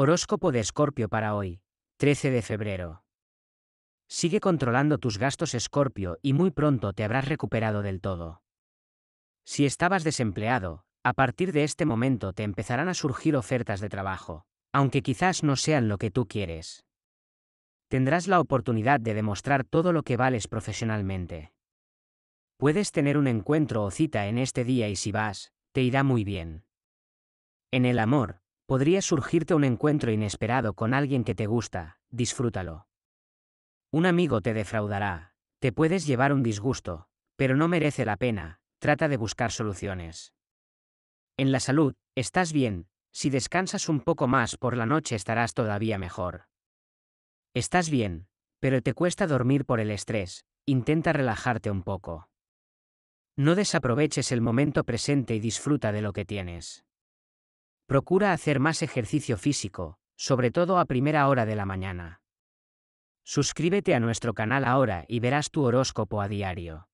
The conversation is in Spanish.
Horóscopo de Escorpio para hoy, 13 de febrero. Sigue controlando tus gastos Escorpio y muy pronto te habrás recuperado del todo. Si estabas desempleado, a partir de este momento te empezarán a surgir ofertas de trabajo, aunque quizás no sean lo que tú quieres. Tendrás la oportunidad de demostrar todo lo que vales profesionalmente. Puedes tener un encuentro o cita en este día y si vas, te irá muy bien. En el amor, Podría surgirte un encuentro inesperado con alguien que te gusta, disfrútalo. Un amigo te defraudará, te puedes llevar un disgusto, pero no merece la pena, trata de buscar soluciones. En la salud, estás bien, si descansas un poco más por la noche estarás todavía mejor. Estás bien, pero te cuesta dormir por el estrés, intenta relajarte un poco. No desaproveches el momento presente y disfruta de lo que tienes. Procura hacer más ejercicio físico, sobre todo a primera hora de la mañana. Suscríbete a nuestro canal ahora y verás tu horóscopo a diario.